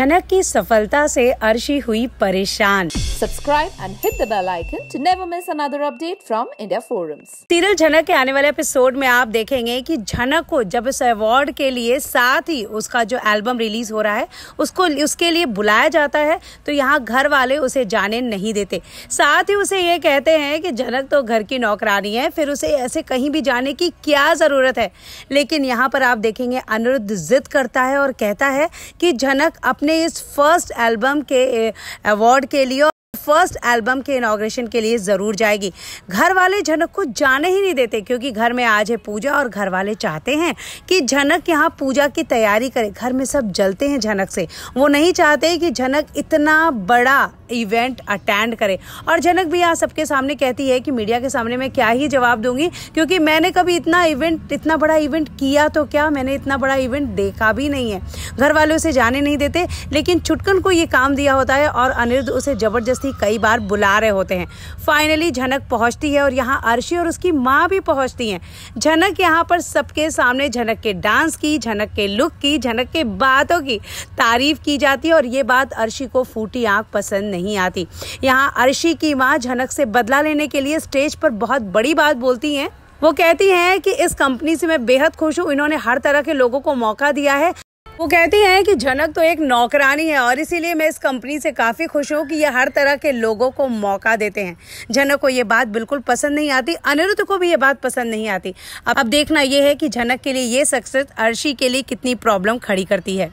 जनक की सफलता से अर्शी हुई परेशान subscribe and hit the bell icon to never miss another update from India Forums serial Jhanak के आने वाले एपिसोड में आप देखेंगे कि झनक को जब इस अवार्ड के लिए साथ ही उसका जो एल्बम रिलीज हो रहा है उसको उसके लिए बुलाया जाता है तो यहाँ घर वाले उसे जाने नहीं देते साथ ही उसे ये कहते हैं कि झनक तो घर की नौकरानी है फिर उसे ऐसे कहीं भी जाने की क्या जरूरत है लेकिन यहाँ पर आप देखेंगे अनिरुद्ध जिद करता है और कहता है कि झनक अपने इस फर्स्ट एल्बम के अवार्ड के लिए फर्स्ट एल्बम के इनाग्रेशन के लिए ज़रूर जाएगी घर वाले झनक को जाने ही नहीं देते क्योंकि घर में आज है पूजा और घर वाले चाहते हैं कि झनक यहाँ पूजा की तैयारी करे घर में सब जलते हैं झनक से वो नहीं चाहते कि झनक इतना बड़ा इवेंट अटेंड करे और झनक भी यहाँ सबके सामने कहती है कि मीडिया के सामने मैं क्या ही जवाब दूंगी क्योंकि मैंने कभी इतना इवेंट इतना बड़ा इवेंट किया तो क्या मैंने इतना बड़ा इवेंट देखा भी नहीं है घर वाले उसे जाने नहीं देते लेकिन चुटकन को ये काम दिया होता है और अनिरुद्ध उसे ज़बरदस्ती भी कई बार बुला रहे होते हैं फाइनली झनक पहुंचती है और यहाँ अर्शी और उसकी माँ भी पहुंचती हैं झनक यहाँ पर सबके सामने झनक के डांस की झनक के लुक की झनक के बातों की तारीफ की जाती है और ये बात अर्शी को फूटी आंख पसंद नहीं आती यहाँ अर्शी की माँ झनक से बदला लेने के लिए स्टेज पर बहुत बड़ी बात बोलती हैं वो कहती हैं कि इस कंपनी से मैं बेहद खुश हूँ इन्होंने हर तरह के लोगों को मौका दिया है वो कहती हैं कि जनक तो एक नौकरानी है और इसीलिए मैं इस कंपनी से काफ़ी खुश हूँ कि ये हर तरह के लोगों को मौका देते हैं जनक को ये बात बिल्कुल पसंद नहीं आती अनिरुद्ध को भी ये बात पसंद नहीं आती अब अब देखना यह है कि जनक के लिए ये सक्सेस अर्शी के लिए कितनी प्रॉब्लम खड़ी करती है